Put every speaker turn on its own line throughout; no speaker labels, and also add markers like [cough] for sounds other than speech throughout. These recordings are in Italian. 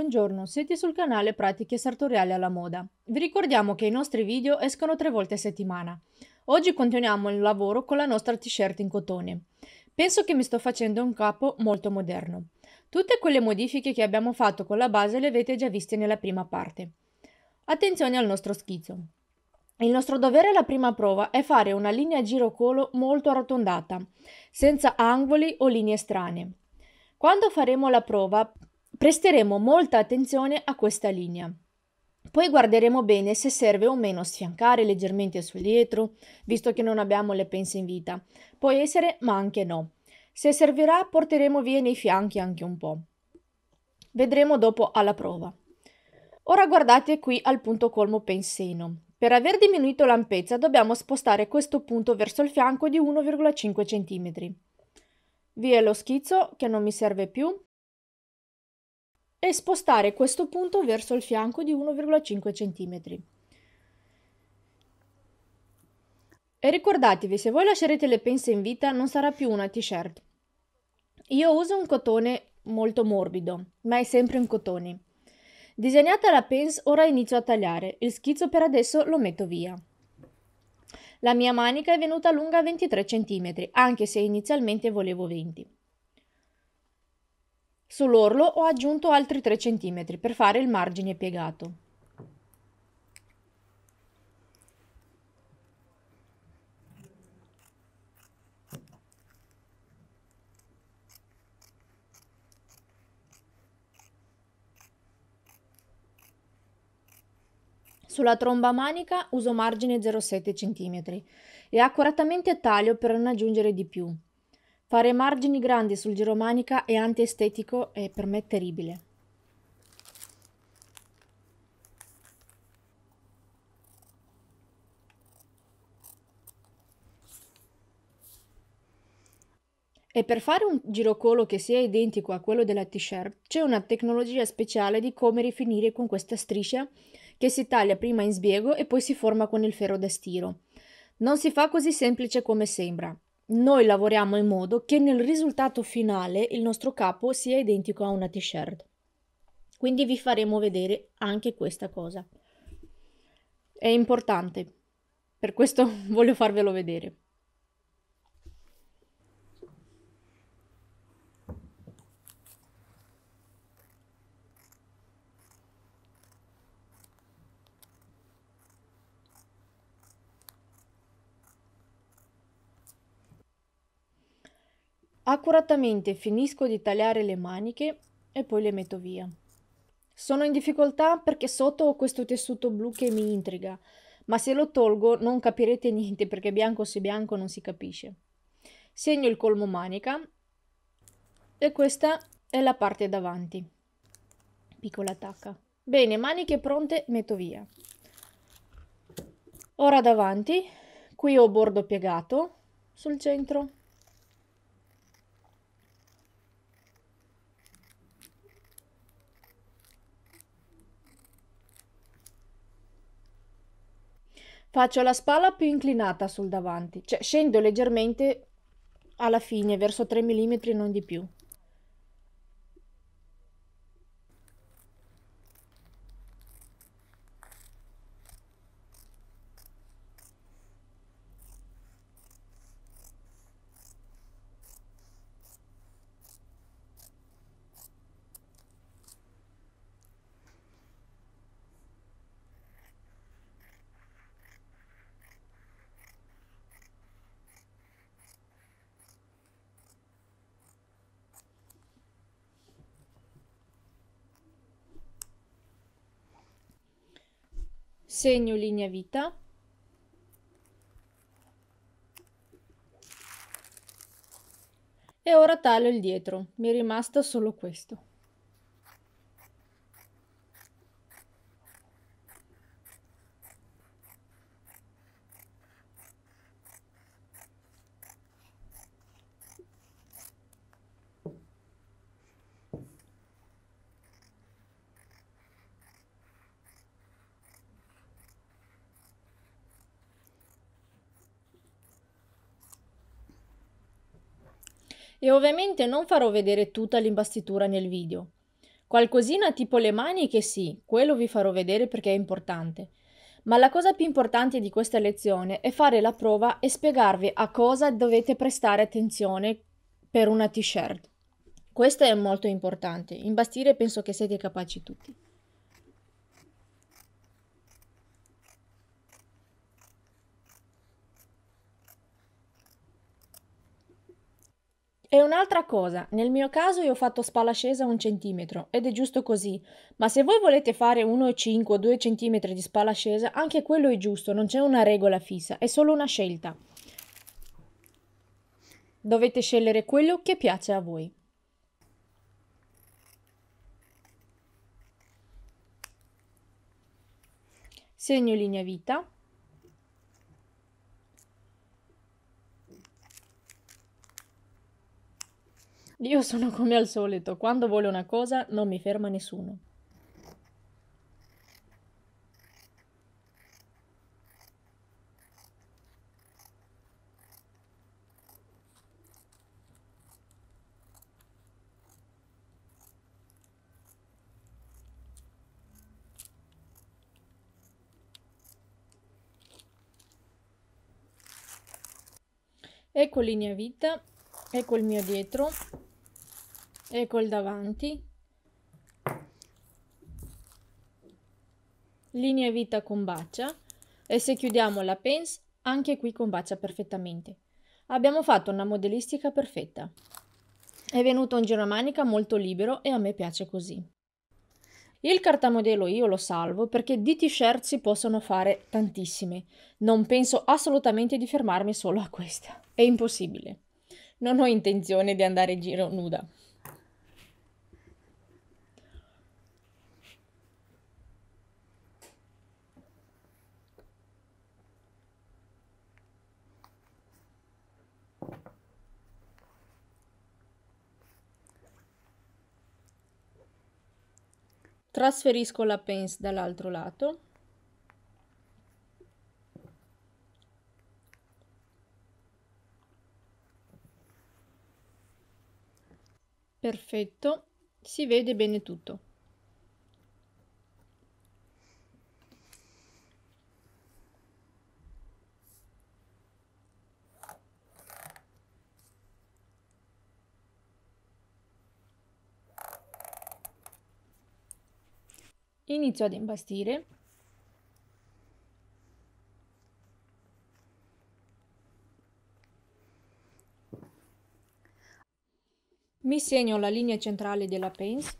Buongiorno, siete sul canale Pratiche Sartoriali alla Moda. Vi ricordiamo che i nostri video escono tre volte a settimana. Oggi continuiamo il lavoro con la nostra t-shirt in cotone. Penso che mi sto facendo un capo molto moderno. Tutte quelle modifiche che abbiamo fatto con la base le avete già viste nella prima parte. Attenzione al nostro schizzo. Il nostro dovere alla prima prova è fare una linea giro-colo molto arrotondata, senza angoli o linee strane. Quando faremo la prova, Presteremo molta attenzione a questa linea. Poi guarderemo bene se serve o meno sfiancare leggermente sul dietro, visto che non abbiamo le penze in vita. Può essere, ma anche no. Se servirà, porteremo via nei fianchi anche un po'. Vedremo dopo alla prova. Ora guardate qui al punto colmo penseno. Per aver diminuito l'ampezza dobbiamo spostare questo punto verso il fianco di 1,5 cm. Via lo schizzo che non mi serve più e spostare questo punto verso il fianco di 1,5 cm. E ricordatevi, se voi lascerete le pinze in vita non sarà più una t-shirt. Io uso un cotone molto morbido, ma è sempre un cotone. Disegnata la pence ora inizio a tagliare. Il schizzo per adesso lo metto via. La mia manica è venuta lunga 23 cm, anche se inizialmente volevo 20 Sull'orlo ho aggiunto altri 3 cm per fare il margine piegato. Sulla tromba manica uso margine 0,7 cm e accuratamente taglio per non aggiungere di più. Fare margini grandi sul giro manica è antiestetico e per me terribile. E per fare un girocolo che sia identico a quello della t-shirt c'è una tecnologia speciale di come rifinire con questa striscia che si taglia prima in sbiego e poi si forma con il ferro da stiro. Non si fa così semplice come sembra noi lavoriamo in modo che nel risultato finale il nostro capo sia identico a una t-shirt. Quindi vi faremo vedere anche questa cosa. È importante, per questo [laughs] voglio farvelo vedere. Accuratamente finisco di tagliare le maniche e poi le metto via. Sono in difficoltà perché sotto ho questo tessuto blu che mi intriga, ma se lo tolgo non capirete [laughs] niente perché bianco su bianco non si capisce. Segno il colmo manica e questa è la parte davanti. Piccola tacca. Bene, maniche pronte, metto via. Ora davanti, qui ho bordo piegato sul centro faccio la spalla più inclinata sul davanti, cioè scendo leggermente alla fine verso 3 mm non di più. segno linea vita e ora taglio il dietro mi è rimasto solo questo e ovviamente non farò vedere tutta l'imbastitura nel video. Qualcosina tipo le maniche sì, quello vi farò vedere perché è importante. Ma la cosa più importante di questa lezione è fare la prova e spiegarvi a cosa dovete prestare attenzione per una t-shirt. Questo è molto importante, imbastire penso che siete capaci tutti. E un'altra cosa, nel mio caso io ho fatto spalla scesa un centimetro ed è giusto così, ma se voi volete fare 1,5 2 cm di spalla scesa, anche quello è giusto, non c'è una regola fissa, è solo una scelta. Dovete scegliere quello che piace a voi. Segno linea vita. Io sono come al solito, quando vuole una cosa non mi ferma nessuno. Ecco linea vita, ecco il mio dietro, e col davanti linea vita con baccia e se chiudiamo la pence anche qui combacia perfettamente abbiamo fatto una modellistica perfetta è venuto un giro a manica molto libero e a me piace così il cartamodello io lo salvo perché di t-shirt si possono fare tantissime. Non penso assolutamente di fermarmi solo a questa. È impossibile. Non ho intenzione di andare in giro nuda. trasferisco la pence dall'altro lato perfetto si vede bene tutto Inizio ad impastire Mi segno la linea centrale della pence.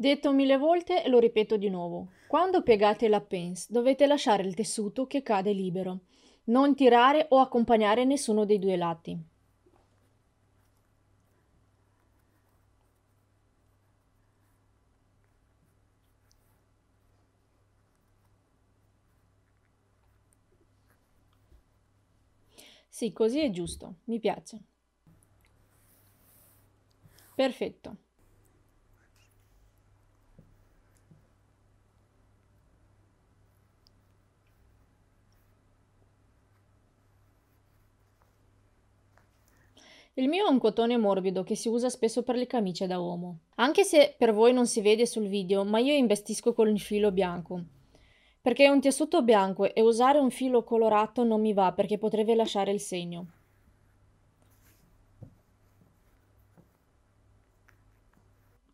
Detto mille volte e lo ripeto di nuovo, quando piegate la pence dovete lasciare il tessuto che cade libero, non tirare o accompagnare nessuno dei due lati. Sì, così è giusto, mi piace. Perfetto. Il mio è un cotone morbido che si usa spesso per le camicie da uomo. Anche se per voi non si vede sul video, ma io investisco con il filo bianco. Perché è un tessuto bianco e usare un filo colorato non mi va perché potrebbe lasciare il segno.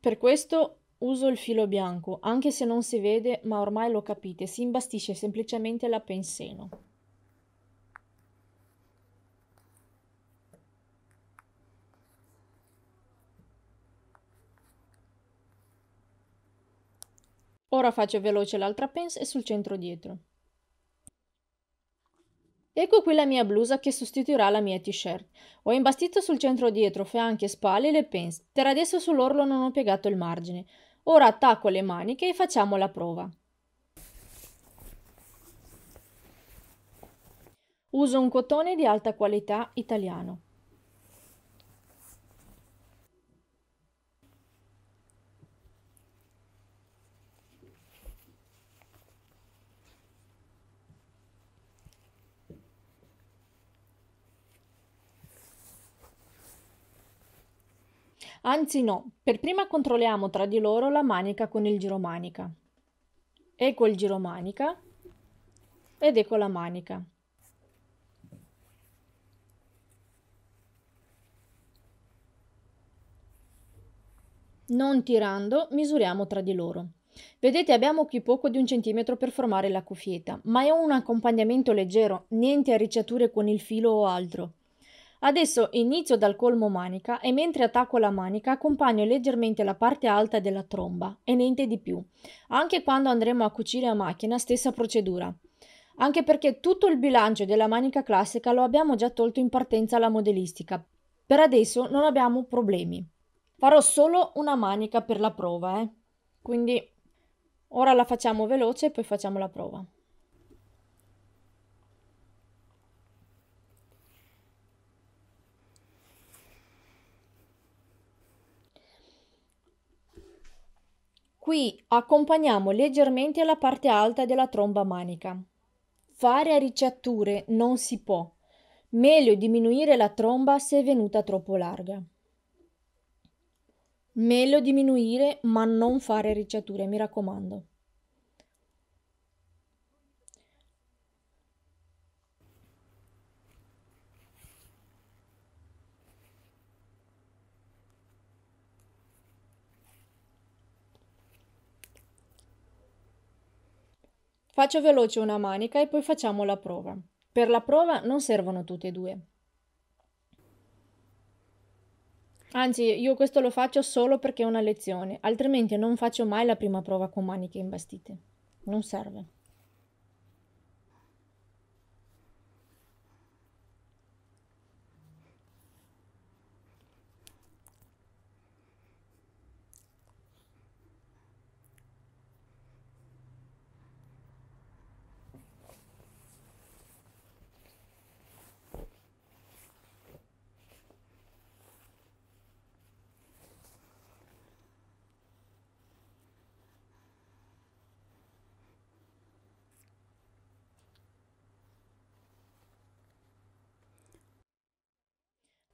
Per questo uso il filo bianco, anche se non si vede, ma ormai lo capite, si imbastisce semplicemente la penseno. Ora faccio veloce l'altra pence sul centro dietro. Ecco qui la mia blusa che sostituirà la mia t-shirt. Ho imbastito sul centro dietro, fianchi e spalle le pence. Per adesso sull'orlo non ho piegato il margine. Ora attacco le maniche e facciamo la prova. Uso un cotone di alta qualità italiano. Anzi no, per prima controlliamo tra di loro la manica con il giro giromanica. Ecco il manica ed ecco la manica. Non tirando, misuriamo tra di loro. Vedete abbiamo qui poco di un centimetro per formare la cuffietta, ma è un accompagnamento leggero, niente arricciature con il filo o altro. Adesso inizio dal colmo manica e mentre attacco la manica accompagno leggermente la parte alta della tromba e niente di più. Anche quando andremo a cucire a macchina stessa procedura. Anche perché tutto il bilancio della manica classica lo abbiamo già tolto in partenza alla modellistica. Per adesso non abbiamo problemi. Farò solo una manica per la prova, eh? Quindi ora la facciamo veloce e poi facciamo la prova. Qui accompagniamo leggermente la parte alta della tromba manica. Fare ricciature non si può. Meglio diminuire la tromba se è venuta troppo larga. Meglio diminuire ma non fare ricciature, mi raccomando. Faccio veloce una manica e poi facciamo la prova. Per la prova non servono tutte e due. Anzi, io questo lo faccio solo perché è una lezione, altrimenti non faccio mai la prima prova con maniche imbastite. Non serve.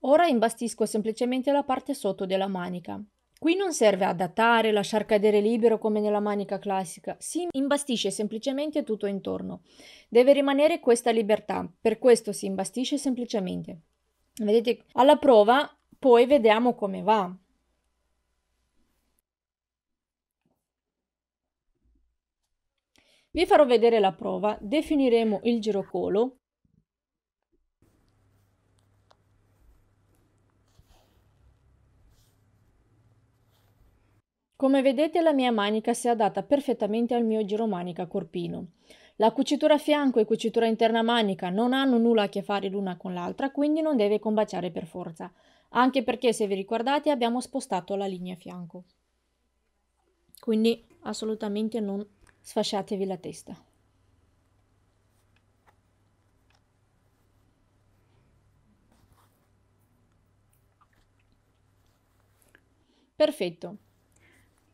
Ora imbastisco semplicemente la parte sotto della manica. Qui non serve adattare, lasciar cadere libero come nella manica classica, si imbastisce semplicemente tutto intorno. Deve rimanere questa libertà, per questo si imbastisce semplicemente. Vedete, alla prova poi vediamo come va. Vi farò vedere la prova, definiremo il girocolo Come vedete la mia manica si adatta perfettamente al mio giro manica corpino. La cucitura a fianco e cucitura interna manica non hanno nulla a che fare l'una con l'altra, quindi non deve combaciare per forza, anche perché se vi ricordate abbiamo spostato la linea a fianco. Quindi assolutamente non sfasciatevi la testa. Perfetto.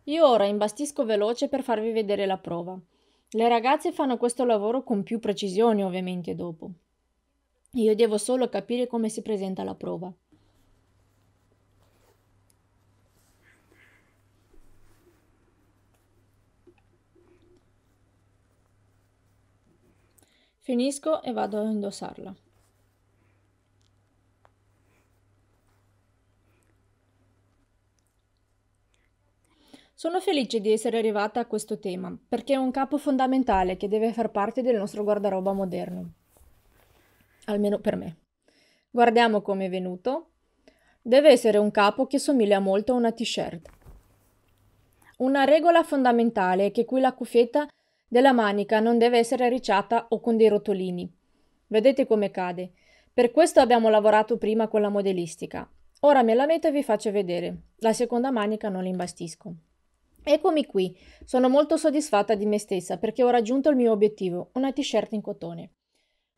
Io ora imbastisco veloce per farvi vedere la prova. Le ragazze fanno questo lavoro con più precisione ovviamente dopo. Io devo solo capire come si presenta la prova. Finisco e vado a indossarla. Sono felice di essere arrivata a questo tema, perché è un capo fondamentale che deve far parte del nostro guardaroba moderno. Almeno per me. Guardiamo come è venuto. Deve essere un capo che somiglia molto a una t-shirt. Una regola fondamentale è che qui la cuffietta della manica non deve essere arricciata o con dei rotolini. Vedete come cade. Per questo abbiamo lavorato prima con la modellistica. Ora me la metto e vi faccio vedere. La seconda manica non l'imbastisco. Eccomi qui, sono molto soddisfatta di me stessa perché ho raggiunto il mio obiettivo, una t-shirt in cotone.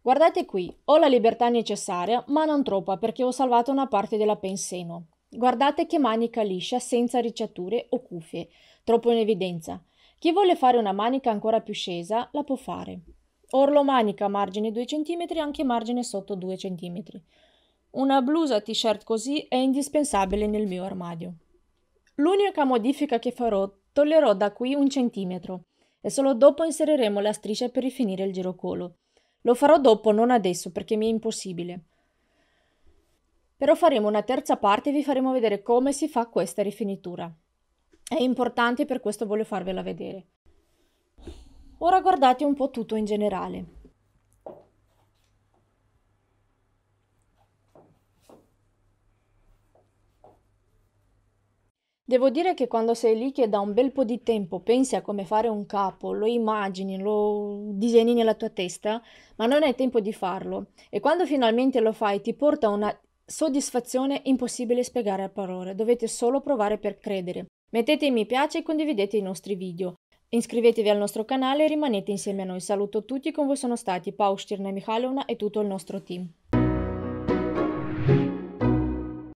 Guardate qui, ho la libertà necessaria, ma non troppa perché ho salvato una parte della penseno. Guardate che manica liscia, senza ricciature o cuffie, troppo in evidenza. Chi vuole fare una manica ancora più scesa, la può fare. Orlo manica margine 2 cm, anche margine sotto 2 cm. Una blusa t-shirt così è indispensabile nel mio armadio. L'unica modifica che farò toglierò da qui un centimetro e solo dopo inseriremo la striscia per rifinire il girocolo. Lo farò dopo, non adesso, perché mi è impossibile. Però faremo una terza parte e vi faremo vedere come si fa questa rifinitura. È importante per questo voglio farvela vedere. Ora guardate un po' tutto in generale. Devo dire che quando sei lì che da un bel po' di tempo pensi a come fare un capo, lo immagini, lo disegni nella tua testa, ma non hai tempo di farlo e quando finalmente lo fai ti porta una soddisfazione impossibile spiegare a parole, dovete solo provare per credere. Mettete mi piace e condividete i nostri video. Iscrivetevi al nostro canale e rimanete insieme a noi. Saluto tutti, con voi sono stati Paustirna Mihalovna e tutto il nostro team.